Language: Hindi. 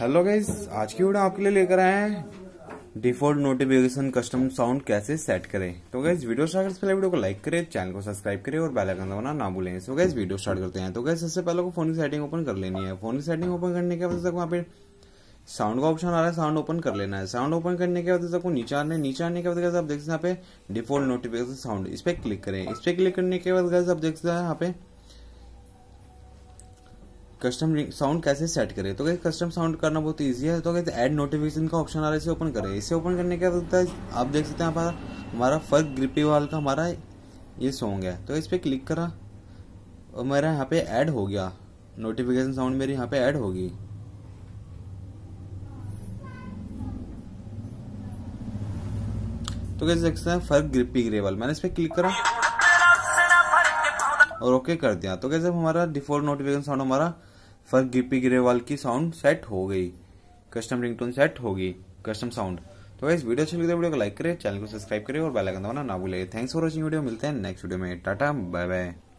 हेलो गाइज आज की वीडियो आपके लिए लेकर आए हैं डिफॉल्ट नोटिफिकेशन कस्टम साउंड कैसे सेट करें तो गाइज वीडियो स्टार्ट करने पहले वीडियो को लाइक करें चैनल को सब्सक्राइब करें और बेल आइकन दबाना ना भूलें सो गाइज वीडियो स्टार्ट करते हैं तो गाइज सबसे पहले को फोन की सेटिंग ओपन कर लेनी है फोन की सेटिंग ओपन करने के बाद तक वहाँ पे साउंड का ऑप्शन आ रहा है साउंड ओपन कर लेना है साउंड ओपन करने के बाद आपको नीचे आने नीचे आने के बाद आप देख सकते हैं यहाँ पे डिफॉल्ट नोटिफिकेशन साउंड इस पर क्लिक करें इस पर क्लिक करने के बाद आप देख सकते हैं यहाँ पे कस्टम साउंड कैसे सेट करें तो कैसे कस्टम साउंड करना बहुत ईजी है तो कहते ऐड नोटिफिकेशन का ऑप्शन आ रहा है इसे ओपन करें इसे ओपन करने के बाद आप देख सकते हैं हमारा हमारा फर्क ग्रिपी वाल का हमारा ये सॉन्ग है तो इस पर क्लिक करा और मेरा यहाँ पे ऐड हो गया नोटिफिकेशन साउंड मेरी यहाँ पे ऐड होगी तो कैसे देख सकते हैं फर्क ग्रिपी ग्रेवल मैंने इस पर क्लिक करा और ओके कर दिया तो कैसे हमारा डिफॉल्ट नोटिफिकेशन साउंड हमारा फर्क गिपी ग्रेवाल की साउंड सेट हो गई कस्टम रिंगटोन सेट होगी कस्टम साउंड तो इस वीडियो अच्छी लगी वीडियो तो को लाइक करें चैनल को सब्सक्राइब करें और बेल आइकन दबाना ना भूलें थैंक्स फॉर वाचिंग वीडियो मिलते हैं नेक्स्ट वीडियो में टाटा बाय बाय